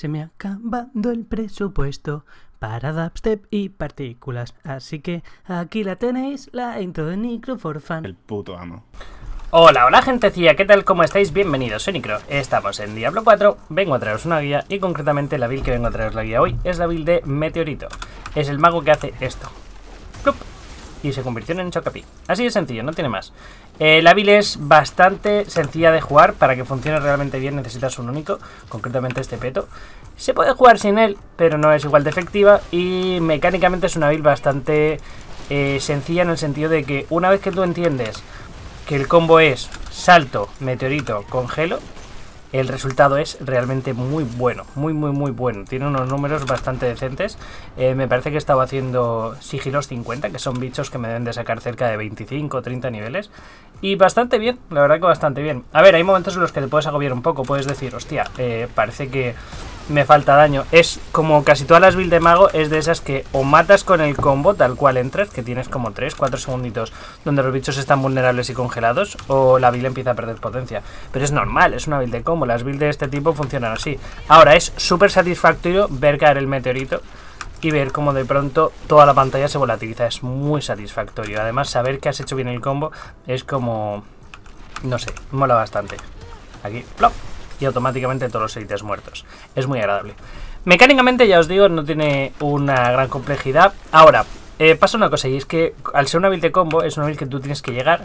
Se me ha acabado el presupuesto para dubstep y partículas. Así que aquí la tenéis, la intro de Nicro for fan El puto amo. Hola, hola gentecilla, ¿qué tal? ¿Cómo estáis? Bienvenidos, soy Nicro. Estamos en Diablo 4, vengo a traeros una guía y concretamente la build que vengo a traeros la guía hoy es la build de Meteorito. Es el mago que hace esto y se convirtió en chocapí Así de sencillo, no tiene más. el eh, hábil es bastante sencilla de jugar. Para que funcione realmente bien necesitas un único, concretamente este peto. Se puede jugar sin él, pero no es igual de efectiva. Y mecánicamente es una hábil bastante eh, sencilla en el sentido de que una vez que tú entiendes que el combo es salto, meteorito, congelo, el resultado es realmente muy bueno, muy muy muy bueno. Tiene unos números bastante decentes. Eh, me parece que estaba haciendo sigilos 50, que son bichos que me deben de sacar cerca de 25 o 30 niveles. Y bastante bien, la verdad que bastante bien. A ver, hay momentos en los que te puedes agobiar un poco, puedes decir, hostia, eh, parece que me falta daño. Es como casi todas las build de mago, es de esas que o matas con el combo, tal cual entras, que tienes como 3, 4 segunditos donde los bichos están vulnerables y congelados, o la build empieza a perder potencia. Pero es normal, es una build de combo, las builds de este tipo funcionan así. Ahora, es súper satisfactorio ver caer el meteorito y ver cómo de pronto toda la pantalla se volatiliza. Es muy satisfactorio. Además, saber que has hecho bien el combo es como... No sé, mola bastante. Aquí, plop y automáticamente todos los élites muertos. Es muy agradable. Mecánicamente, ya os digo, no tiene una gran complejidad. Ahora, eh, pasa una cosa, y es que al ser un hábil de combo, es un hábil que tú tienes que llegar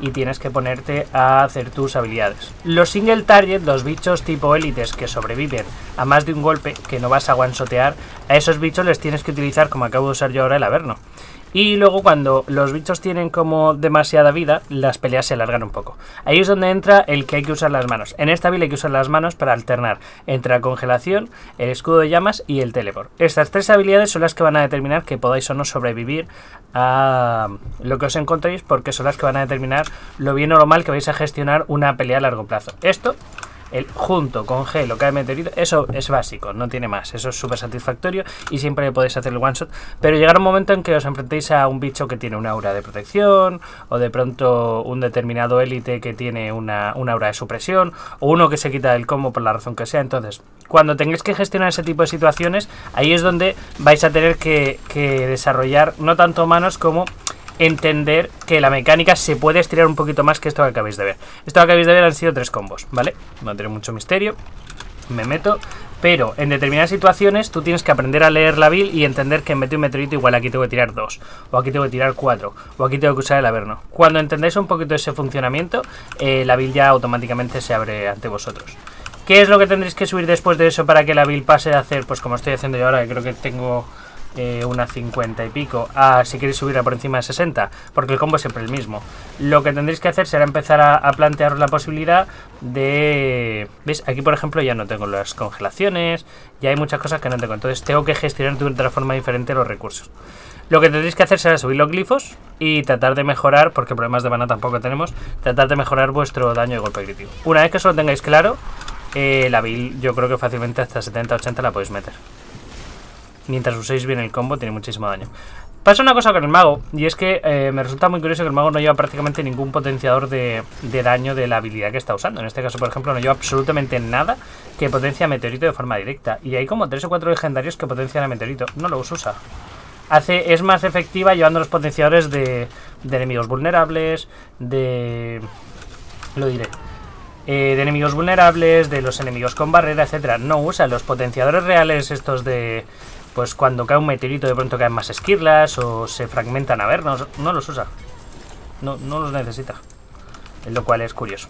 y tienes que ponerte a hacer tus habilidades. Los single target, los bichos tipo élites que sobreviven a más de un golpe, que no vas a guansotear, a esos bichos les tienes que utilizar como acabo de usar yo ahora el averno. Y luego cuando los bichos tienen como demasiada vida, las peleas se alargan un poco. Ahí es donde entra el que hay que usar las manos. En esta habilidad hay que usar las manos para alternar entre la congelación, el escudo de llamas y el teleport. Estas tres habilidades son las que van a determinar que podáis o no sobrevivir a lo que os encontréis porque son las que van a determinar lo bien o lo mal que vais a gestionar una pelea a largo plazo. Esto el junto con G lo que ha metido, eso es básico, no tiene más, eso es súper satisfactorio y siempre podéis hacer el one shot, pero llegará un momento en que os enfrentéis a un bicho que tiene una aura de protección, o de pronto un determinado élite que tiene una, aura de supresión, o uno que se quita del combo por la razón que sea, entonces cuando tengáis que gestionar ese tipo de situaciones, ahí es donde vais a tener que desarrollar no tanto manos como entender que la mecánica se puede estirar un poquito más que esto que acabáis de ver. Esto que acabáis de ver han sido tres combos, ¿vale? No tiene mucho misterio. Me meto. Pero en determinadas situaciones tú tienes que aprender a leer la build y entender que en un meteorito igual aquí tengo que tirar dos, o aquí tengo que tirar cuatro, o aquí tengo que usar el averno. Cuando entendáis un poquito ese funcionamiento, eh, la build ya automáticamente se abre ante vosotros. ¿Qué es lo que tendréis que subir después de eso para que la build pase de hacer? Pues como estoy haciendo yo ahora, que creo que tengo eh, una 50 y pico, a ah, si queréis subirla por encima de 60, porque el combo es siempre el mismo. Lo que tendréis que hacer será empezar a, plantearos la posibilidad de... ¿Veis? Aquí, por ejemplo, ya no tengo las congelaciones, ya hay muchas cosas que no tengo, entonces tengo que gestionar de otra forma diferente los recursos. Lo que tendréis que hacer será subir los glifos y tratar de mejorar, porque problemas de mana tampoco tenemos, tratar de mejorar vuestro daño de golpe crítico. Una vez que eso lo tengáis claro, eh, la build yo creo que fácilmente hasta 70-80 la podéis meter. Mientras uséis bien el combo, tiene muchísimo daño. Pasa una cosa con el mago, y es que eh, me resulta muy curioso que el mago no lleva prácticamente ningún potenciador de, daño de la habilidad que está usando. En este caso, por ejemplo, no lleva absolutamente nada que potencia a meteorito de forma directa. Y hay como tres o cuatro legendarios que potencian a meteorito. No los usa. Hace, es más efectiva llevando los potenciadores de, enemigos vulnerables, de... Lo diré. Eh, de enemigos vulnerables, de los enemigos con barrera, etcétera. No usa los potenciadores reales estos de, pues cuando cae un meteorito de pronto caen más esquirlas o se fragmentan a ver, no, los usa. No, no los necesita. Lo cual es curioso.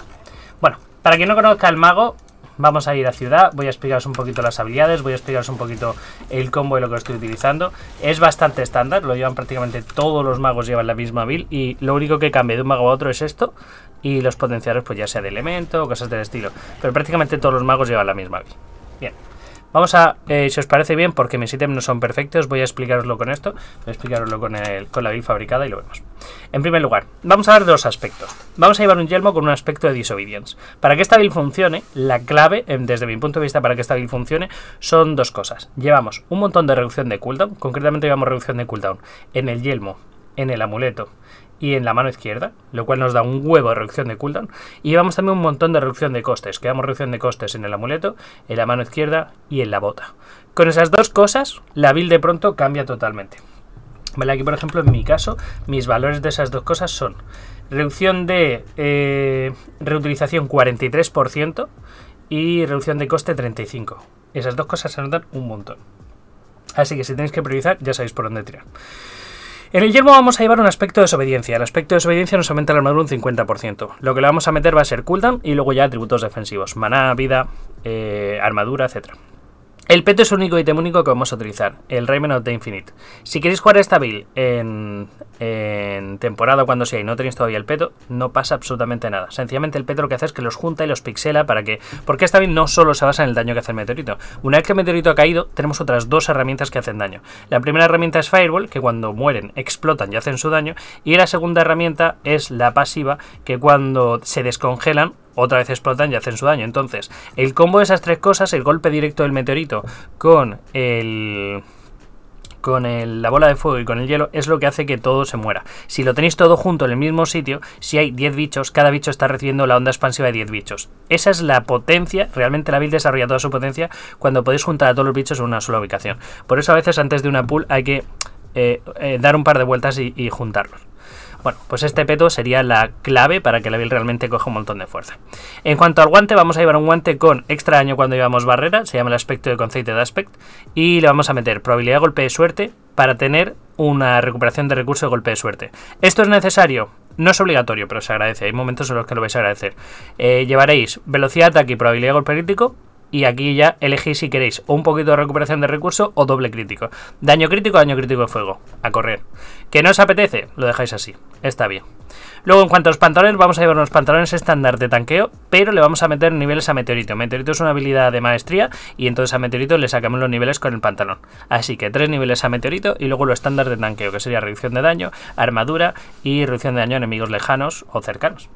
Bueno, para quien no conozca al mago, vamos a ir a ciudad, voy a explicaros un poquito las habilidades, voy a explicaros un poquito el combo y lo que estoy utilizando. Es bastante estándar, lo llevan prácticamente todos los magos llevan la misma build y lo único que cambia de un mago a otro es esto y los potenciadores pues ya sea de elemento o cosas del estilo, pero prácticamente todos los magos llevan la misma build. Bien. Vamos a, eh, si os parece bien, porque mis ítems no son perfectos, voy a explicaroslo con esto, voy a explicaroslo con, el, con la build fabricada y lo vemos. En primer lugar, vamos a ver dos aspectos. Vamos a llevar un yelmo con un aspecto de disobedience. Para que esta build funcione, la clave, em, desde mi punto de vista, para que esta build funcione, son dos cosas. Llevamos un montón de reducción de cooldown, concretamente llevamos reducción de cooldown en el yelmo, en el amuleto y en la mano izquierda, lo cual nos da un huevo de reducción de cooldown. Y llevamos también un montón de reducción de costes, Quedamos reducción de costes en el amuleto, en la mano izquierda y en la bota. Con esas dos cosas, la build de pronto cambia totalmente. Vale, aquí por ejemplo en mi caso, mis valores de esas dos cosas son reducción de eh, reutilización 43% y reducción de coste 35%. Esas dos cosas se notan un montón. Así que si tenéis que priorizar, ya sabéis por dónde tirar. En el yermo vamos a llevar un aspecto de desobediencia. El aspecto de desobediencia nos aumenta la armadura un 50%. Lo que le vamos a meter va a ser cooldown y luego ya atributos defensivos. Maná, vida, eh, armadura, etcétera. El peto es el único item único que vamos a utilizar, el Rayman of the Infinite. Si queréis jugar esta build en, en, temporada cuando sea y no tenéis todavía el peto, no pasa absolutamente nada. Sencillamente el peto lo que hace es que los junta y los pixela para que... Porque esta build no solo se basa en el daño que hace el meteorito. Una vez que el meteorito ha caído, tenemos otras dos herramientas que hacen daño. La primera herramienta es Fireball, que cuando mueren explotan y hacen su daño. Y la segunda herramienta es la pasiva, que cuando se descongelan otra vez explotan y hacen su daño. Entonces, el combo de esas tres cosas, el golpe directo del meteorito con el con la bola de fuego y con el hielo es lo que hace que todo se muera. Si lo tenéis todo junto en el mismo sitio, si hay 10 bichos, cada bicho está recibiendo la onda expansiva de 10 bichos. Esa es la potencia, realmente la build desarrolla toda su potencia cuando podéis juntar a todos los bichos en una sola ubicación. Por eso a veces antes de una pool hay que eh, eh, dar un par de vueltas y juntarlos. Bueno, pues este peto sería la clave para que la biel realmente coja un montón de fuerza. En cuanto al guante, vamos a llevar un guante con extra daño cuando llevamos barrera, se llama el aspecto de Conceite de aspect, y le vamos a meter probabilidad de golpe de suerte para tener una recuperación de recurso de golpe de suerte. Esto es necesario, no es obligatorio, pero se agradece, hay momentos en los que lo vais a agradecer. Eh, llevaréis velocidad de ataque y probabilidad de golpe crítico, y aquí ya elegís si queréis un poquito de recuperación de recursos o doble crítico. Daño crítico, daño crítico de fuego. A correr. ¿Que no os apetece? Lo dejáis así. Está bien. Luego, en cuanto a los pantalones, vamos a llevar unos pantalones estándar de tanqueo, pero le vamos a meter niveles a Meteorito. Meteorito es una habilidad de maestría y entonces a Meteorito le sacamos los niveles con el pantalón. Así que tres niveles a Meteorito y luego lo estándar de tanqueo, que sería reducción de daño, armadura y reducción de daño a enemigos lejanos o cercanos.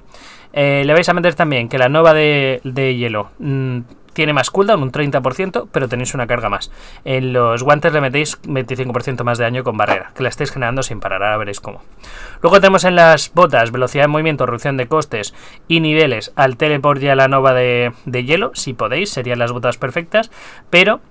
Eh, le vais a meter también que la nova de, hielo... Mm, tiene más cooldown, un 30%, pero tenéis una carga más. En los guantes le metéis 25% más de daño con barrera, que la estáis generando sin parar, ahora veréis cómo. Luego tenemos en las botas velocidad de movimiento, reducción de costes y niveles al teleport y a la nova de, de hielo, si podéis, serían las botas perfectas, pero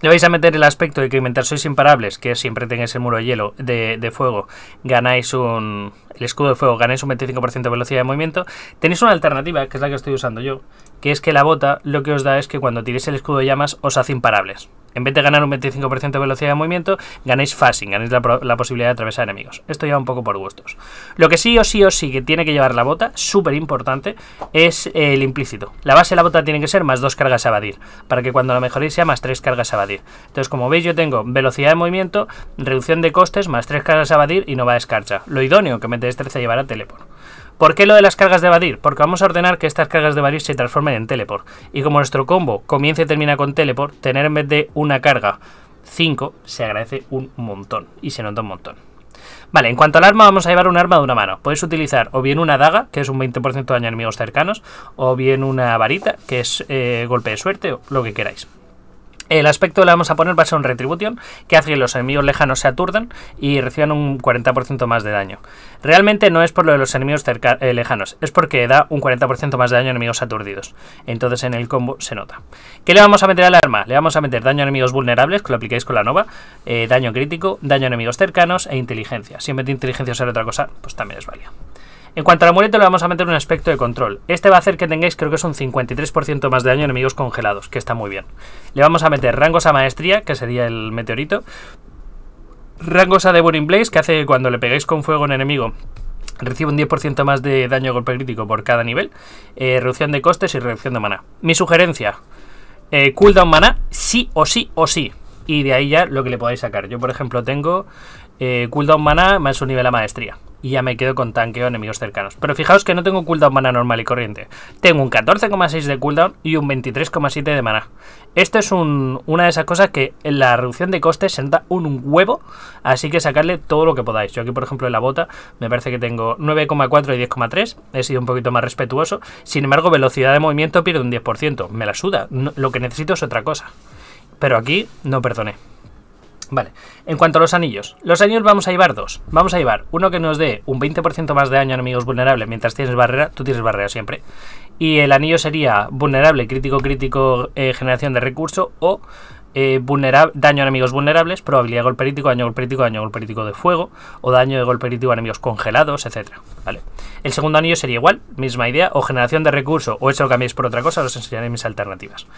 le vais a meter el aspecto de que mientras sois imparables, que siempre tenéis el muro de hielo de, de fuego, ganáis un. El escudo de fuego, ganáis un 25% de velocidad de movimiento. Tenéis una alternativa, que es la que estoy usando yo, que es que la bota lo que os da es que cuando tiréis el escudo de llamas os hace imparables. En vez de ganar un 25% de velocidad de movimiento, ganáis fasting, ganáis la, posibilidad de atravesar enemigos. Esto ya un poco por gustos. Lo que sí o sí o sí que tiene que llevar la bota, súper importante, es el implícito. La base de la bota tiene que ser más dos cargas a evadir, para que cuando la mejoréis sea más tres cargas a evadir. Entonces, como veis, yo tengo velocidad de movimiento, reducción de costes, más tres cargas a evadir y no va a escarcha. Lo idóneo que metéis 13 al teleport. ¿Por qué lo de las cargas de evadir? Porque vamos a ordenar que estas cargas de evadir se transformen en teleport. Y como nuestro combo comienza y termina con teleport, tener en vez de una carga 5 se agradece un montón. Y se nota un montón. Vale, en cuanto al arma, vamos a llevar un arma de una mano. Podéis utilizar o bien una daga, que es un 20% de daño a enemigos cercanos, o bien una varita, que es eh, golpe de suerte, o lo que queráis. El aspecto le vamos a poner va a ser un Retribution, que hace que los enemigos lejanos se aturdan y reciban un 40% más de daño. Realmente no es por lo de los enemigos eh, lejanos, es porque da un 40% más de daño a enemigos aturdidos. Entonces en el combo se nota. ¿Qué le vamos a meter al arma? Le vamos a meter daño a enemigos vulnerables, que lo apliquéis con la nova, eh, daño crítico, daño a enemigos cercanos e inteligencia. Si en vez de inteligencia será otra cosa, pues también es válido. En cuanto al la le vamos a meter un aspecto de control. Este va a hacer que tengáis, creo que es un 53% más de daño a enemigos congelados, que está muy bien. Le vamos a meter rangos a maestría, que sería el meteorito. Rangos a burning Blaze, que hace que cuando le pegáis con fuego a un enemigo reciba un 10% más de daño golpe crítico por cada nivel, eh, reducción de costes y reducción de maná. Mi sugerencia, eh, cooldown maná, sí o sí o sí. Y de ahí ya lo que le podáis sacar. Yo, por ejemplo, tengo eh, cooldown maná más un nivel a maestría y ya me quedo con tanqueo enemigos cercanos. Pero fijaos que no tengo cooldown mana normal y corriente. Tengo un 14,6 de cooldown y un 23,7 de mana. Esto es una de esas cosas que en la reducción de costes senta un huevo, así que sacarle todo lo que podáis. Yo aquí, por ejemplo, en la bota me parece que tengo 9,4 y 10,3. He sido un poquito más respetuoso. Sin embargo, velocidad de movimiento pierde un 10%. Me la suda. lo que necesito es otra cosa. Pero aquí no perdoné. Vale, en cuanto a los anillos, los anillos vamos a llevar dos. Vamos a llevar uno que nos dé un 20% más de daño a enemigos vulnerables mientras tienes barrera, tú tienes barrera siempre. Y el anillo sería vulnerable, crítico, crítico, eh, generación de recurso o eh, daño a enemigos vulnerables, probabilidad de golpe crítico, daño a golpe crítico, daño a golpe crítico de fuego o daño de golpe crítico a enemigos congelados, etc. El segundo anillo sería igual, misma idea, o generación de recurso, o eso lo cambiáis por otra cosa, os enseñaré mis alternativas.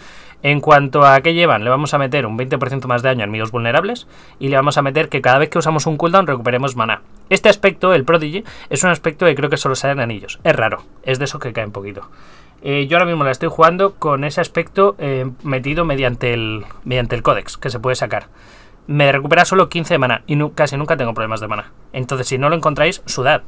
En cuanto a qué llevan, le vamos a meter un 20% más de daño a enemigos vulnerables y le vamos a meter que cada vez que usamos un cooldown recuperemos maná. Este aspecto, el Prodigy, es un aspecto que creo que solo sale en anillos. Es raro, es de eso que caen poquito. Eh, yo ahora mismo la estoy jugando con ese aspecto eh, metido mediante el, mediante el códex que se puede sacar. Me recupera solo 15 de mana y casi nunca tengo problemas de mana. Entonces, si no lo encontráis, sudad.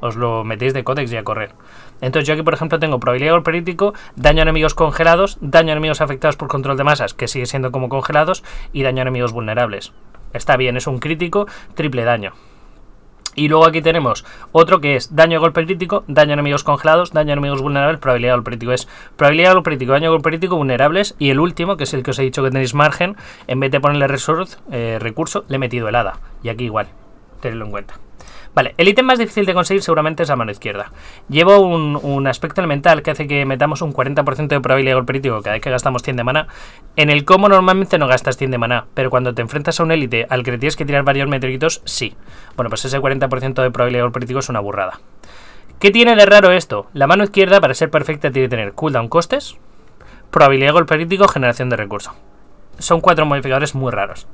Os lo metéis de códex y a correr. Entonces, yo aquí, por ejemplo, tengo probabilidad de golpe crítico, daño a enemigos congelados, daño a enemigos afectados por control de masas, que sigue siendo como congelados, y daño a enemigos vulnerables. Está bien, es un crítico, triple daño. Y luego aquí tenemos otro que es daño golpe crítico, daño a enemigos congelados, daño a enemigos vulnerables, probabilidad de golpe crítico. Es probabilidad golpe crítico, daño de golpe crítico, vulnerables. Y el último, que es el que os he dicho que tenéis margen, en vez de ponerle eh, recurso, le he metido helada. Y aquí igual, tenedlo en cuenta. Vale, el ítem más difícil de conseguir seguramente es la mano izquierda. Llevo un, aspecto elemental que hace que metamos un 40% de probabilidad de golpe crítico cada vez que gastamos 100 de mana En el combo normalmente no gastas 100 de mana pero cuando te enfrentas a un élite al que le tienes que tirar varios meteoritos, sí. Bueno, pues ese 40% de probabilidad de golpe crítico es una burrada. ¿Qué tiene de raro esto? La mano izquierda, para ser perfecta, tiene que tener cooldown costes, probabilidad de golpe crítico, generación de recursos son cuatro modificadores muy raros.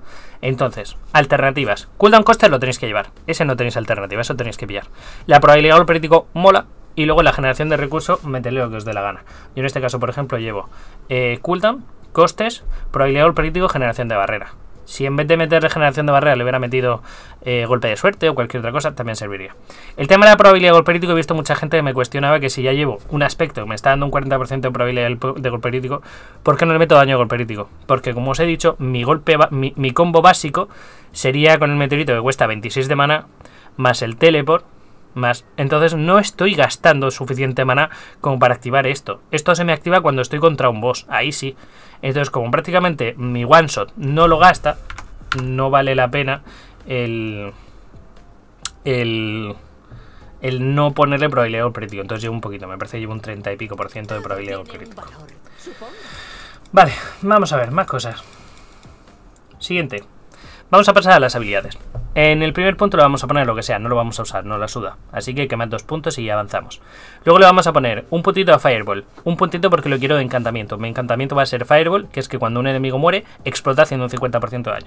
Entonces, alternativas. Cooldown costes lo tenéis que llevar. Ese no tenéis alternativa, eso tenéis que pillar. La probabilidad del crítico mola. Y luego la generación de recursos, meterle lo que os dé la gana. Yo en este caso, por ejemplo, llevo eh, cooldown, costes, probabilidad del crítico, generación de barrera. Si en vez de meter regeneración de barrera le hubiera metido eh, golpe de suerte o cualquier otra cosa, también serviría. El tema de la probabilidad de golpe he visto mucha gente que me cuestionaba que si ya llevo un aspecto que me está dando un 40% de probabilidad de golpe crítico, ¿por qué no le meto daño de golpe crítico? Porque como os he dicho, mi, golpe mi combo básico sería con el meteorito que cuesta 26 de mana, más el teleport, más. Entonces no estoy gastando suficiente mana como para activar esto. Esto se me activa cuando estoy contra un boss, ahí sí. Entonces como prácticamente mi one shot no lo gasta, no vale la pena el... el... no ponerle probabilidad crítico. Entonces llevo un poquito, me parece que llevo un 30 y pico por ciento de probabilidad crítico. Vale, vamos a ver, más cosas. Siguiente. Vamos a pasar a las habilidades. En el primer punto le vamos a poner lo que sea, no lo vamos a usar, no la suda. Así que quemad dos puntos y avanzamos. Luego le vamos a poner un puntito a Fireball. Un puntito porque lo quiero de encantamiento. Mi encantamiento va a ser Fireball, que es que cuando un enemigo muere, explota haciendo un 50% de daño.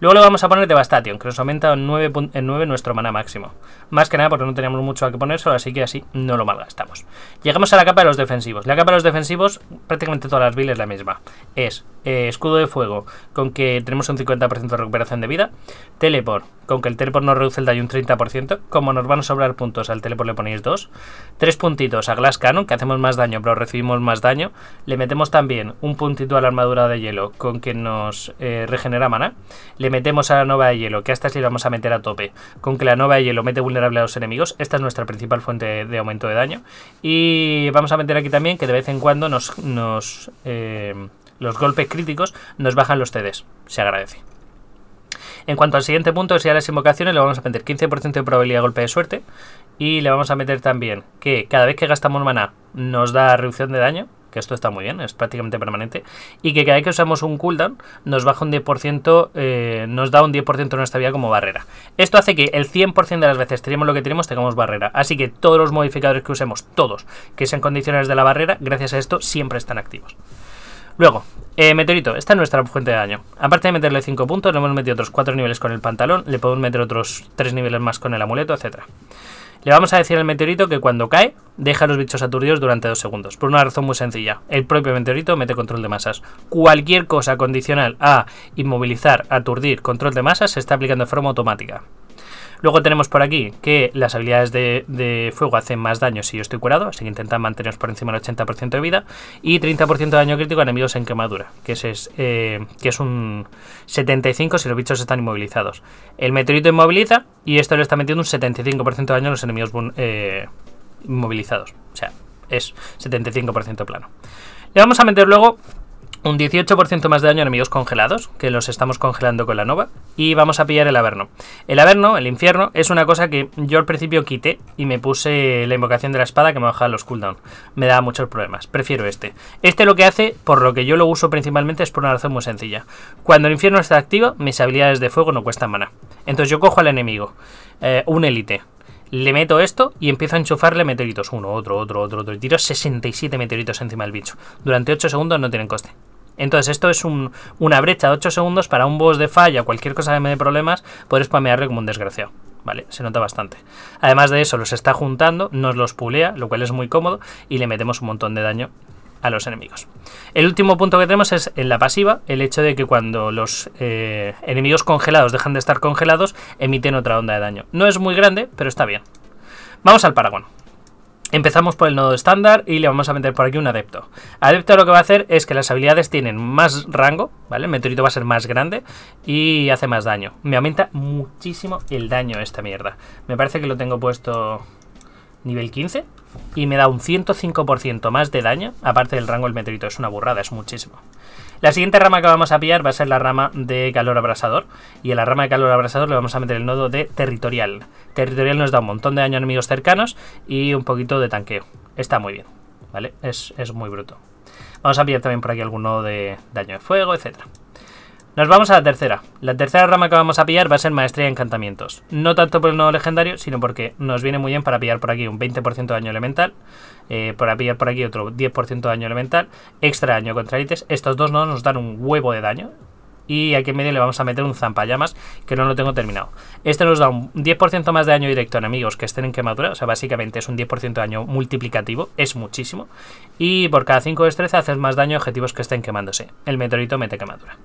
Luego le vamos a poner Devastation, que nos aumenta en 9, nuestro mana máximo. Más que nada porque no teníamos mucho a que poner así que así no lo malgastamos. Llegamos a la capa de los defensivos. La capa de los defensivos, prácticamente todas las builds es la misma. Es eh, escudo de fuego, con que tenemos un 50% de recuperación de vida. Teleport con que el teleport no reduce el daño un 30%, como nos van a sobrar puntos al teleport le ponéis dos, tres puntitos a Glass Cannon, que hacemos más daño pero recibimos más daño, le metemos también un puntito a la armadura de hielo con que nos eh, regenera mana, le metemos a la nova de hielo, que a estas le vamos a meter a tope, con que la nova de hielo mete vulnerable a los enemigos, esta es nuestra principal fuente de, aumento de daño, y vamos a meter aquí también que de vez en cuando nos, eh, los golpes críticos nos bajan los TDs, se agradece. En cuanto al siguiente punto, que las invocaciones, le vamos a meter 15% de probabilidad de golpe de suerte. Y le vamos a meter también que cada vez que gastamos maná nos da reducción de daño. Que esto está muy bien, es prácticamente permanente. Y que cada vez que usamos un cooldown nos baja un 10%, eh, nos da un 10% de nuestra vida como barrera. Esto hace que el 100% de las veces tenemos lo que tenemos, tengamos barrera. Así que todos los modificadores que usemos, todos, que sean condiciones de la barrera, gracias a esto siempre están activos. Luego, eh, meteorito, esta es nuestra fuente de daño. Aparte de meterle 5 puntos, le hemos metido otros 4 niveles con el pantalón, le podemos meter otros 3 niveles más con el amuleto, etc. Le vamos a decir al meteorito que cuando cae, deja a los bichos aturdidos durante 2 segundos, por una razón muy sencilla. El propio meteorito mete control de masas. Cualquier cosa condicional a inmovilizar, aturdir, control de masas se está aplicando de forma automática. Luego tenemos por aquí que las habilidades de, fuego hacen más daño si yo estoy curado, así que intentan mantenernos por encima del 80% de vida. Y 30% de daño crítico a enemigos en quemadura, que, es, eh, que es un 75 si los bichos están inmovilizados. El meteorito inmoviliza y esto le está metiendo un 75% de daño a los enemigos eh, inmovilizados. O sea, es 75% plano. Le vamos a meter luego un 18% más de daño a enemigos congelados, que los estamos congelando con la nova, y vamos a pillar el Averno. El Averno, el infierno, es una cosa que yo al principio quité y me puse la invocación de la espada que me bajaba los cooldown. Me daba muchos problemas, prefiero este. Este lo que hace, por lo que yo lo uso principalmente, es por una razón muy sencilla. Cuando el infierno está activo, mis habilidades de fuego no cuestan mana. Entonces yo cojo al enemigo, eh, un élite, le meto esto y empiezo a enchufarle meteoritos. Uno, otro, otro, otro, otro. Y tiro 67 meteoritos encima del bicho. Durante 8 segundos no tienen coste. Entonces esto es una brecha de 8 segundos para un boss de falla o cualquier cosa que me dé problemas, poder spamearle como un desgraciado. Vale, se nota bastante. Además de eso, los está juntando, nos los pulea, lo cual es muy cómodo, y le metemos un montón de daño a los enemigos. El último punto que tenemos es en la pasiva, el hecho de que cuando los eh, enemigos congelados dejan de estar congelados, emiten otra onda de daño. No es muy grande, pero está bien. Vamos al Paragon. Empezamos por el nodo estándar y le vamos a meter por aquí un adepto. Adepto lo que va a hacer es que las habilidades tienen más rango, ¿vale? El meteorito va a ser más grande y hace más daño. Me aumenta muchísimo el daño esta mierda. Me parece que lo tengo puesto nivel 15 y me da un 105% más de daño, aparte del rango del meteorito. Es una burrada, es muchísimo. La siguiente rama que vamos a pillar va a ser la rama de calor abrasador. Y en la rama de calor abrasador le vamos a meter el nodo de territorial. Territorial nos da un montón de daño a enemigos cercanos y un poquito de tanqueo. Está muy bien, ¿vale? Es, muy bruto. Vamos a pillar también por aquí algún nodo de daño de fuego, etc. Nos vamos a la tercera. La tercera rama que vamos a pillar va a ser maestría de encantamientos. No tanto por el nodo legendario, sino porque nos viene muy bien para pillar por aquí un 20% de daño elemental, eh, para pillar por aquí otro 10% de daño elemental, extra daño contra élites. Estos dos no nos dan un huevo de daño. Y aquí en medio le vamos a meter un zampallamas que no lo tengo terminado. Este nos da un 10% más de daño directo a enemigos que estén en quemadura. O sea, básicamente es un 10% de daño multiplicativo. Es muchísimo. Y por cada 5 destreza haces más daño a objetivos que estén quemándose. El meteorito mete quemadura.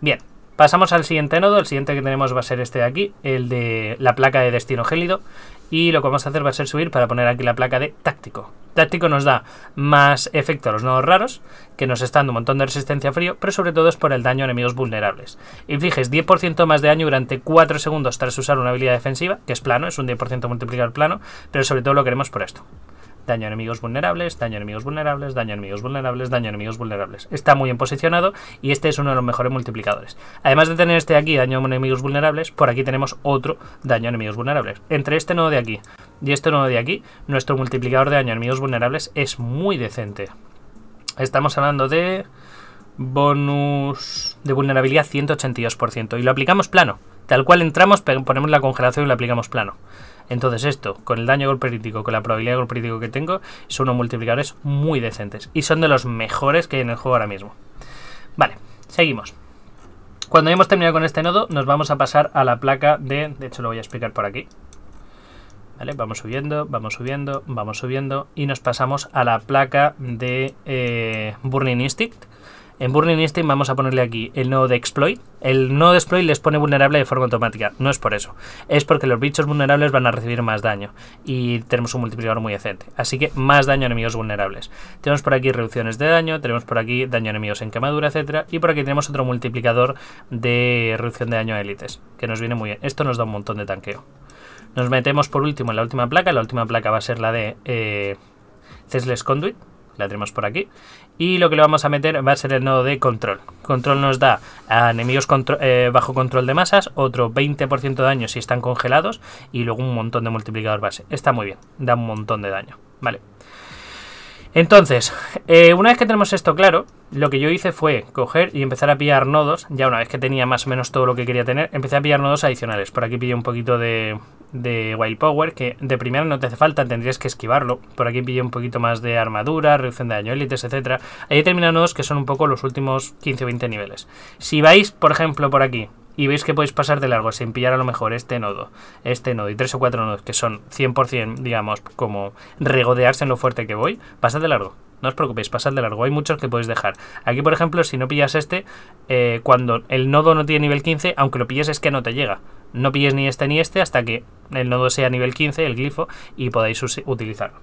Bien, Pasamos al siguiente nodo, el siguiente que tenemos va a ser este de aquí, el de la placa de destino gélido. Y lo que vamos a hacer va a ser subir para poner aquí la placa de táctico. Táctico nos da más efecto a los nodos raros, que nos están dando un montón de resistencia a frío, pero sobre todo es por el daño a enemigos vulnerables. Y 10% más de daño durante 4 segundos tras usar una habilidad defensiva, que es plano, es un 10% multiplicador plano, pero sobre todo lo queremos por esto daño a enemigos vulnerables, daño a enemigos vulnerables, daño a enemigos vulnerables, daño a enemigos vulnerables. Está muy bien posicionado y este es uno de los mejores multiplicadores. Además de tener este aquí, daño a enemigos vulnerables, por aquí tenemos otro daño a enemigos vulnerables. Entre este nodo de aquí y este nodo de aquí, nuestro multiplicador de daño a enemigos vulnerables es muy decente. Estamos hablando de bonus de vulnerabilidad 182% y lo aplicamos plano. Tal cual entramos, ponemos la congelación y lo aplicamos plano. Entonces esto, con el daño de golpe crítico, con la probabilidad de golpe crítico que tengo, son unos multiplicadores muy decentes. Y son de los mejores que hay en el juego ahora mismo. Vale, seguimos. Cuando hayamos terminado con este nodo, nos vamos a pasar a la placa de... De hecho, lo voy a explicar por aquí. ¿Vale? Vamos subiendo, vamos subiendo, vamos subiendo y nos pasamos a la placa de eh, Burning Instinct, en Burning Instinct vamos a ponerle aquí el nodo de exploit. El nodo de exploit les pone vulnerable de forma automática. No es por eso. Es porque los bichos vulnerables van a recibir más daño. Y tenemos un multiplicador muy decente. Así que más daño a enemigos vulnerables. Tenemos por aquí reducciones de daño. Tenemos por aquí daño a enemigos en quemadura, etc. Y por aquí tenemos otro multiplicador de reducción de daño a élites. Que nos viene muy bien. Esto nos da un montón de tanqueo. Nos metemos por último en la última placa. La última placa va a ser la de eh, Conduit. La tenemos por aquí y lo que le vamos a meter va a ser el nodo de control. Control nos da a enemigos eh, bajo control de masas, otro 20% de daño si están congelados y luego un montón de multiplicador base. Está muy bien, da un montón de daño. Vale. Entonces, eh, una vez que tenemos esto claro, lo que yo hice fue coger y empezar a pillar nodos. Ya una vez que tenía más o menos todo lo que quería tener, empecé a pillar nodos adicionales. Por aquí pillé un poquito de, de Wild Power, que de primera no te hace falta, tendrías que esquivarlo. Por aquí pillé un poquito más de armadura, reducción de daño élites, etc. Hay determinados nodos que son un poco los últimos 15 o 20 niveles. Si vais, por ejemplo, por aquí, y veis que podéis pasar de largo sin pillar a lo mejor este nodo, este nodo y tres o cuatro nodos que son 100%, digamos, como regodearse en lo fuerte que voy, pasad de largo. No os preocupéis, pasad de largo. Hay muchos que podéis dejar. Aquí, por ejemplo, si no pillas este, eh, cuando el nodo no tiene nivel 15, aunque lo pilles es que no te llega. No pilles ni este ni este hasta que el nodo sea nivel 15, el glifo, y podáis utilizarlo.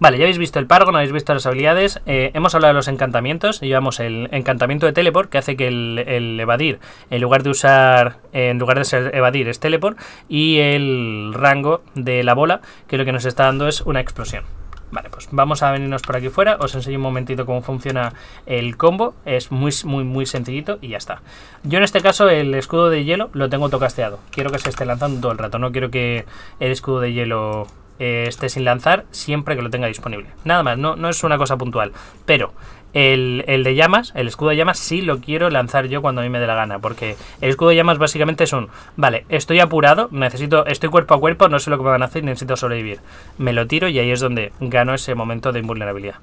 Vale, ya habéis visto el no habéis visto las habilidades. Eh, hemos hablado de los encantamientos. Llevamos el encantamiento de teleport, que hace que el, el evadir, en lugar de usar, en lugar de ser evadir, es teleport. Y el rango de la bola, que lo que nos está dando es una explosión. Vale, pues vamos a venirnos por aquí fuera. Os enseño un momentito cómo funciona el combo. Es muy, muy, muy sencillito y ya está. Yo en este caso el escudo de hielo lo tengo tocasteado. Quiero que se esté lanzando todo el rato. No quiero que el escudo de hielo eh, esté sin lanzar siempre que lo tenga disponible. Nada más, no, no es una cosa puntual. Pero el, el, de llamas, el escudo de llamas, sí lo quiero lanzar yo cuando a mí me dé la gana. Porque el escudo de llamas básicamente es un, vale, estoy apurado, necesito, estoy cuerpo a cuerpo, no sé lo que me van a hacer, necesito sobrevivir. Me lo tiro y ahí es donde gano ese momento de invulnerabilidad.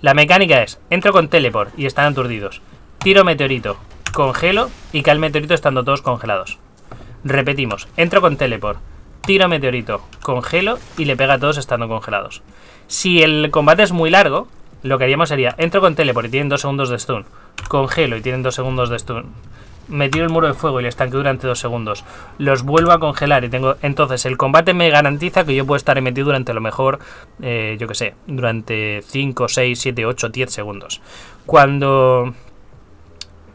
La mecánica es, entro con teleport y están aturdidos. Tiro meteorito, congelo y cae el meteorito estando todos congelados. Repetimos, entro con teleport tira meteorito, congelo y le pega a todos estando congelados. Si el combate es muy largo, lo que haríamos sería, entro con teleport y tienen 2 segundos de stun, congelo y tienen 2 segundos de stun, me el muro de fuego y le tanque durante 2 segundos, los vuelvo a congelar y tengo... Entonces el combate me garantiza que yo puedo estar metido durante lo mejor, eh, yo que sé, durante 5, 6, 7, 8, 10 segundos. Cuando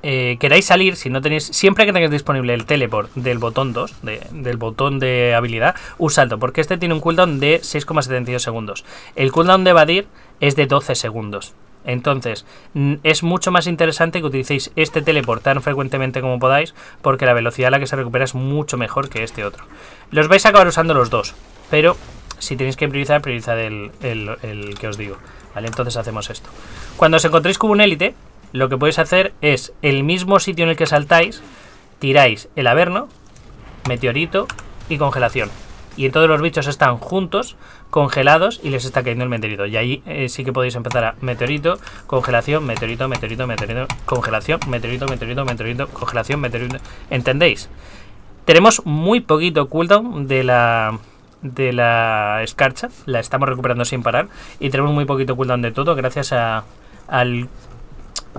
eh, queráis salir, si no tenéis, siempre que tengáis disponible el teleport del botón 2, del botón de habilidad, usadlo, porque este tiene un cooldown de 6,72 segundos. El cooldown de evadir es de 12 segundos. Entonces, es mucho más interesante que utilicéis este teleport tan frecuentemente como podáis, porque la velocidad a la que se recupera es mucho mejor que este otro. Los vais a acabar usando los dos, pero si tenéis que priorizar, priorizad el, el que os digo. ¿Vale? Entonces hacemos esto. Cuando os encontréis con un élite, lo que podéis hacer es el mismo sitio en el que saltáis, tiráis el averno, meteorito y congelación. Y todos los bichos están juntos, congelados y les está cayendo el meteorito. Y ahí eh, sí que podéis empezar a meteorito, congelación, meteorito, meteorito, meteorito, congelación, meteorito, meteorito, meteorito, congelación, meteorito. ¿Entendéis? Tenemos muy poquito cooldown de la de la escarcha, la estamos recuperando sin parar y tenemos muy poquito cooldown de todo gracias a, al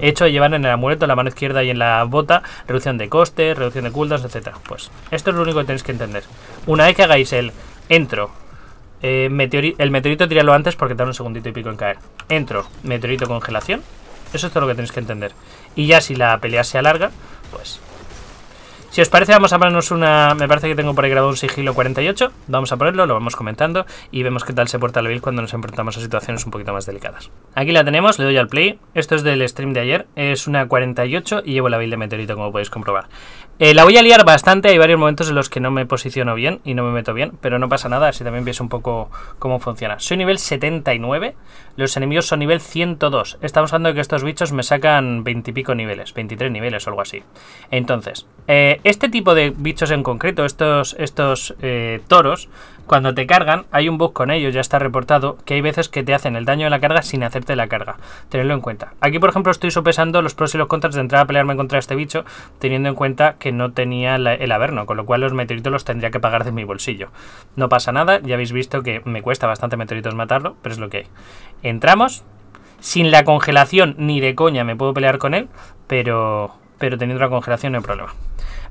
hecho de llevar en el amuleto, en la mano izquierda y en la bota, reducción de coste, reducción de cooldowns, etc Pues esto es lo único que tenéis que entender. Una vez que hagáis el entro, eh, el meteorito tirarlo antes porque da un segundito y pico en caer. Entro, meteorito congelación. Eso es todo lo que tenéis que entender. Y ya si la pelea se alarga, pues si os parece, vamos a ponernos una... Me parece que tengo por ahí grabado un sigilo 48. Vamos a ponerlo, lo vamos comentando y vemos qué tal se porta la build cuando nos enfrentamos a situaciones un poquito más delicadas. Aquí la tenemos, le doy al play. Esto es del stream de ayer. Es una 48 y llevo la build de meteorito, como podéis comprobar. Eh, la voy a liar bastante, hay varios momentos en los que no me posiciono bien y no me meto bien, pero no pasa nada, así también ves un poco cómo funciona. Soy nivel 79, los enemigos son nivel 102. Estamos hablando de que estos bichos me sacan 20 y pico niveles, 23 niveles o algo así. Entonces, eh, este tipo de bichos en concreto, estos, estos eh, toros, cuando te cargan, hay un bug con ellos, ya está reportado, que hay veces que te hacen el daño de la carga sin hacerte la carga. Tenedlo en cuenta. Aquí, por ejemplo, estoy sopesando los pros y los contras de entrar a pelearme contra este bicho, teniendo en cuenta que no tenía el averno, con lo cual los meteoritos los tendría que pagar de mi bolsillo. No pasa nada, ya habéis visto que me cuesta bastante meteoritos matarlo, pero es lo que hay. Entramos, sin la congelación ni de coña me puedo pelear con él, pero, pero teniendo la congelación no hay problema.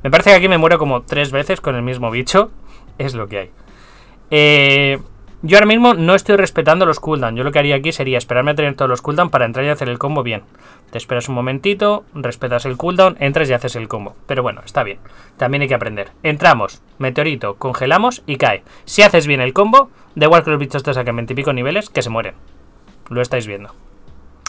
Me parece que aquí me muero como tres veces con el mismo bicho, es lo que hay. Eh, yo ahora mismo no estoy respetando los cooldowns Yo lo que haría aquí sería esperarme a tener todos los cooldowns para entrar y hacer el combo bien. Te esperas un momentito, respetas el cooldown, entras y haces el combo. Pero bueno, está bien. También hay que aprender. Entramos, meteorito, congelamos y cae. Si haces bien el combo, da igual que los bichos te saquen 20 y pico niveles, que se mueren. Lo estáis viendo.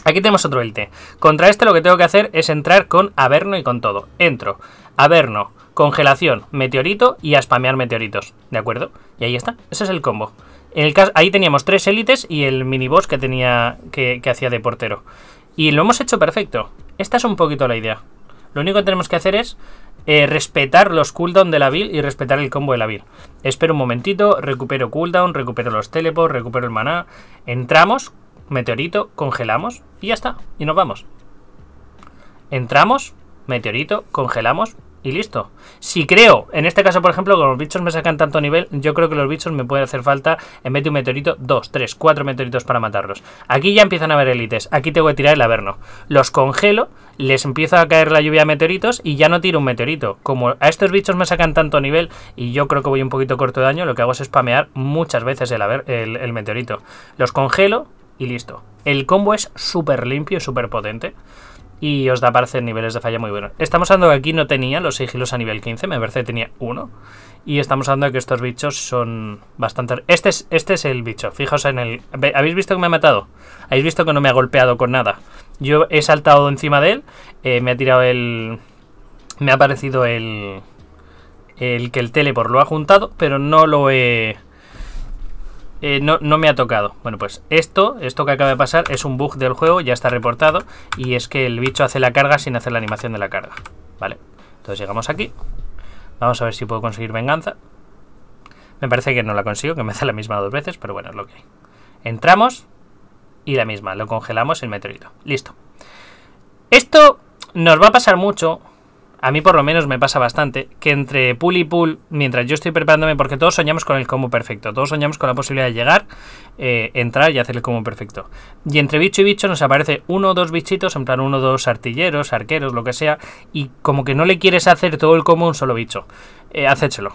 Aquí tenemos otro elite Contra este lo que tengo que hacer es entrar con Averno y con todo. Entro. Averno, congelación, meteorito y a spamear meteoritos. ¿De acuerdo? Y ahí está. Ese es el combo. el caso, ahí teníamos tres élites y el miniboss que tenía. Que, hacía de portero. Y lo hemos hecho perfecto. Esta es un poquito la idea. Lo único que tenemos que hacer es eh, respetar los cooldown de la build y respetar el combo de la build. Espero un momentito, recupero cooldown, recupero los telepos, recupero el maná. Entramos, meteorito, congelamos y ya está. Y nos vamos. Entramos, meteorito, congelamos y listo. Si creo, en este caso, por ejemplo, que los bichos me sacan tanto nivel, yo creo que los bichos me puede hacer falta, en vez de un meteorito, dos, tres, cuatro meteoritos para matarlos. Aquí ya empiezan a haber élites. Aquí tengo que tirar el averno. Los congelo, les empieza a caer la lluvia de meteoritos y ya no tiro un meteorito. Como a estos bichos me sacan tanto nivel y yo creo que voy un poquito corto de daño, lo que hago es spamear muchas veces el, el, meteorito. Los congelo y listo. El combo es súper limpio y súper potente y os da parecer niveles de falla muy buenos. Estamos hablando que aquí no tenía los sigilos a nivel 15, me parece que tenía uno. Y estamos hablando de que estos bichos son bastante... Este es, este es el bicho, fijaos en el... ¿Habéis visto que me ha matado? ¿Habéis visto que no me ha golpeado con nada? Yo he saltado encima de él, eh, me ha tirado el... Me ha aparecido el... El que el teleport lo ha juntado, pero no lo he... Eh, no, me ha tocado. Bueno, pues esto, esto que acaba de pasar es un bug del juego, ya está reportado, y es que el bicho hace la carga sin hacer la animación de la carga. Vale, entonces llegamos aquí. Vamos a ver si puedo conseguir venganza. Me parece que no la consigo, que me hace la misma dos veces, pero bueno, es lo que hay. Entramos y la misma, lo congelamos el meteorito. Listo. Esto nos va a pasar mucho a mí por lo menos me pasa bastante, que entre pull y pull, mientras yo estoy preparándome, porque todos soñamos con el combo perfecto, todos soñamos con la posibilidad de llegar, eh, entrar y hacer el combo perfecto. Y entre bicho y bicho nos aparece uno o dos bichitos, en plan uno o dos artilleros, arqueros, lo que sea, y como que no le quieres hacer todo el combo a un solo bicho. Eh, hacéchelo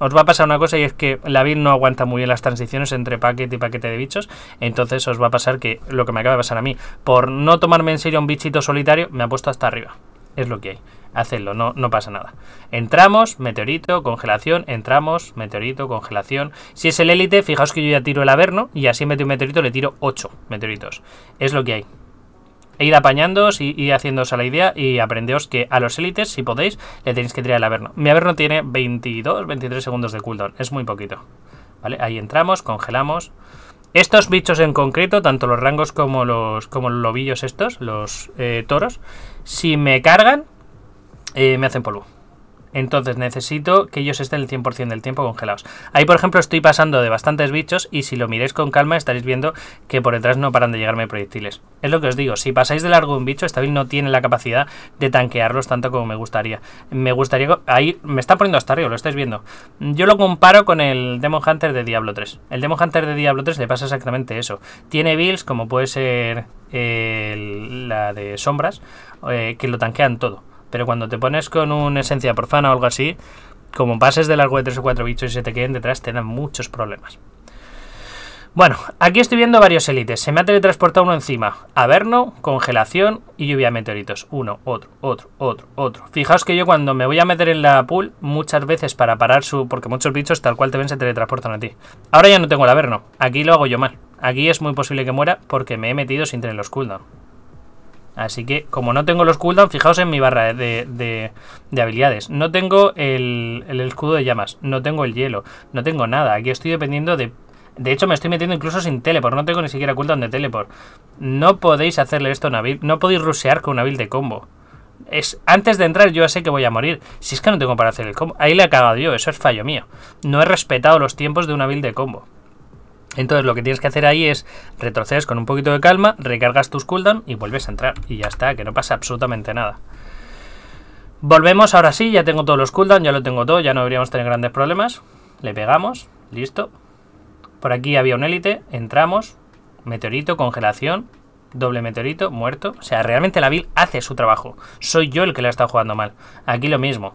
os va a pasar una cosa y es que la build no aguanta muy bien las transiciones entre paquete y paquete de bichos. Entonces os va a pasar que lo que me acaba de pasar a mí, por no tomarme en serio un bichito solitario, me ha puesto hasta arriba. Es lo que hay hacedlo, no, no pasa nada. Entramos, meteorito, congelación, entramos, meteorito, congelación. Si es el élite, fijaos que yo ya tiro el averno y así mete un meteorito, le tiro 8 meteoritos. Es lo que hay. E id apañándoos y haciéndoos a la idea y aprendeos que a los élites, si podéis, le tenéis que tirar el averno. Mi averno tiene 22, 23 segundos de cooldown, es muy poquito. ¿Vale? Ahí entramos, congelamos. Estos bichos en concreto, tanto los rangos como los, como los lobillos estos, los eh, toros, si me cargan, eh, me hacen polvo. Entonces necesito que ellos estén el 100% del tiempo congelados. Ahí, por ejemplo, estoy pasando de bastantes bichos y si lo miráis con calma estaréis viendo que por detrás no paran de llegarme proyectiles. Es lo que os digo, si pasáis de largo un bicho, esta build no tiene la capacidad de tanquearlos tanto como me gustaría. Me gustaría... Ahí me está poniendo hasta arriba, lo estáis viendo. Yo lo comparo con el Demon Hunter de Diablo 3. El Demon Hunter de Diablo 3 le pasa exactamente eso. Tiene builds como puede ser eh, la de sombras, eh, que lo tanquean todo pero cuando te pones con una esencia profana o algo así, como pases de largo de 3 o 4 bichos y se te queden detrás, te dan muchos problemas. Bueno, aquí estoy viendo varios élites. Se me ha teletransportado uno encima. Averno, congelación y lluvia de meteoritos. Uno, otro, otro, otro, otro. Fijaos que yo cuando me voy a meter en la pool, muchas veces para parar su... Porque muchos bichos tal cual te ven se teletransportan a ti. Ahora ya no tengo el Averno. Aquí lo hago yo mal. Aquí es muy posible que muera porque me he metido sin tener los cooldowns. Así que, como no tengo los cooldowns, fijaos en mi barra de, de, habilidades. No tengo el, el, escudo de llamas, no tengo el hielo, no tengo nada. Aquí estoy dependiendo de... De hecho, me estoy metiendo incluso sin teleport, no tengo ni siquiera cooldown de teleport. No podéis hacerle esto a una build, no podéis rusear con una build de combo. Es, antes de entrar yo ya sé que voy a morir. Si es que no tengo para hacer el combo. Ahí le he cagado yo, eso es fallo mío. No he respetado los tiempos de una build de combo. Entonces lo que tienes que hacer ahí es retrocedes con un poquito de calma, recargas tus cooldown y vuelves a entrar. Y ya está, que no pasa absolutamente nada. Volvemos, ahora sí, ya tengo todos los cooldown, ya lo tengo todo, ya no deberíamos tener grandes problemas. Le pegamos, listo. Por aquí había un élite, entramos, meteorito, congelación, doble meteorito, muerto. O sea, realmente la build hace su trabajo. Soy yo el que la está jugando mal. Aquí lo mismo.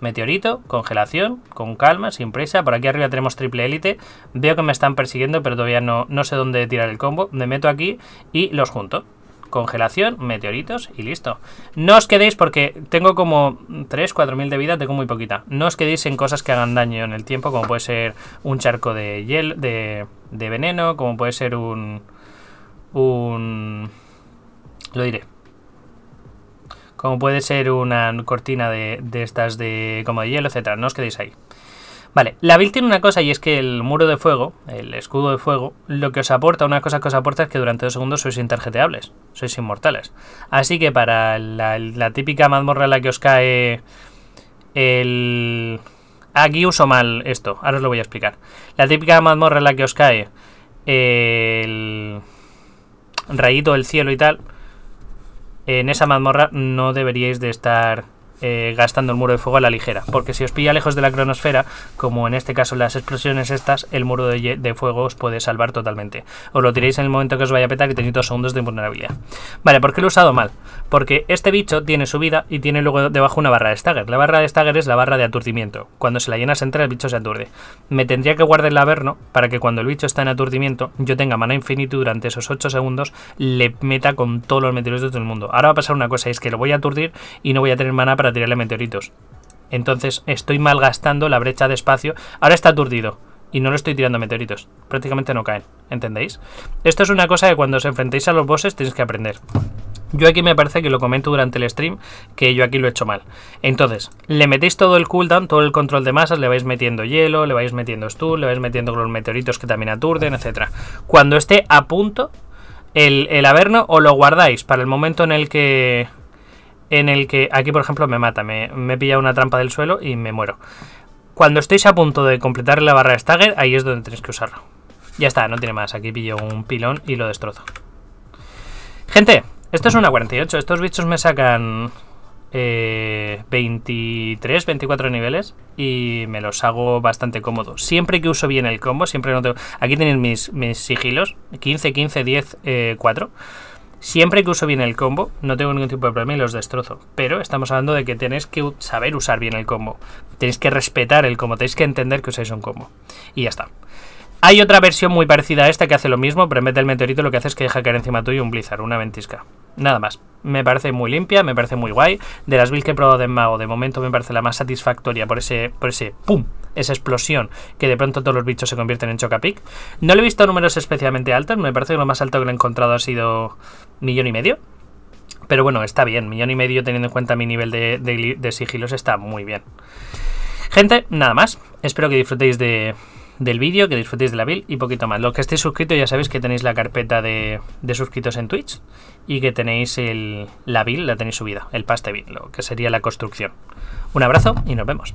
Meteorito, congelación, con calma, sin presa Por aquí arriba tenemos triple élite. Veo que me están persiguiendo, pero todavía no, sé dónde tirar el combo. Me meto aquí y los junto congelación, meteoritos y listo. No os quedéis porque tengo como 3, 4 mil de vida, tengo muy poquita. No os quedéis en cosas que hagan daño en el tiempo, como puede ser un charco de, hielo, de, de veneno, como puede ser un... un... lo diré, como puede ser una cortina de, estas de como de hielo, etcétera. No os quedéis ahí. Vale, la build tiene una cosa y es que el muro de fuego, el escudo de fuego, lo que os aporta, una cosa que os aporta es que durante dos segundos sois interjeteables. sois inmortales. Así que para la, la típica mazmorra en la que os cae el... Aquí uso mal esto, ahora os lo voy a explicar. La típica mazmorra en la que os cae el rayito del cielo y tal, en esa mazmorra no deberíais de estar eh, gastando el muro de fuego a la ligera, porque si os pilla lejos de la cronosfera, como en este caso las explosiones estas, el muro de, fuego os puede salvar totalmente. Os lo tiréis en el momento que os vaya a petar y tenéis dos segundos de vulnerabilidad. Vale, ¿por qué lo he usado mal? Porque este bicho tiene su vida y tiene luego debajo una barra de stagger. La barra de stagger es la barra de aturdimiento. Cuando se la llenas entera, el bicho se aturde. Me tendría que guardar el averno para que cuando el bicho está en aturdimiento, yo tenga mana infinito durante esos 8 segundos, le meta con todos los meteoritos del mundo. Ahora va a pasar una cosa, es que lo voy a aturdir y no voy a tener mana para tirarle meteoritos. Entonces estoy malgastando la brecha de espacio. Ahora está aturdido y no le estoy tirando meteoritos. Prácticamente no caen, ¿entendéis? Esto es una cosa que cuando os enfrentéis a los bosses tenéis que aprender. Yo aquí me parece que lo comento durante el stream, que yo aquí lo he hecho mal. Entonces, le metéis todo el cooldown, todo el control de masas, le vais metiendo hielo, le vais metiendo stun, le vais metiendo los meteoritos que también aturden, etc. Cuando esté a punto, el, el averno o lo guardáis para el momento en el que en el que aquí, por ejemplo, me mata, me, me pilla una trampa del suelo y me muero. Cuando estéis a punto de completar la barra de stagger, ahí es donde tenéis que usarlo. Ya está, no tiene más. Aquí pillo un pilón y lo destrozo. Gente, esto es una 48. Estos bichos me sacan 23, eh, 24 niveles y me los hago bastante cómodo. Siempre que uso bien el combo, siempre no tengo... Aquí tenéis mis, sigilos, 15, 15, 10, eh, 4. Siempre que uso bien el combo, no tengo ningún tipo de problema y los destrozo. Pero estamos hablando de que tenéis que saber usar bien el combo. Tenéis que respetar el combo, tenéis que entender que usáis un combo. Y ya está. Hay otra versión muy parecida a esta que hace lo mismo, pero en vez del meteorito lo que hace es que deja caer encima tuyo un blizzard, una ventisca. Nada más. Me parece muy limpia, me parece muy guay. De las builds que he probado de mago, de momento me parece la más satisfactoria por ese, por ese pum esa explosión que de pronto todos los bichos se convierten en Chocapic. No le he visto números especialmente altos, me parece que lo más alto que lo he encontrado ha sido millón y medio. Pero bueno, está bien, millón y medio teniendo en cuenta mi nivel de, sigilos está muy bien. Gente, nada más. Espero que disfrutéis del vídeo, que disfrutéis de la build y poquito más. Los que estéis suscritos ya sabéis que tenéis la carpeta de, suscritos en Twitch y que tenéis el, la build, la tenéis subida, el paste build, lo que sería la construcción. Un abrazo y nos vemos.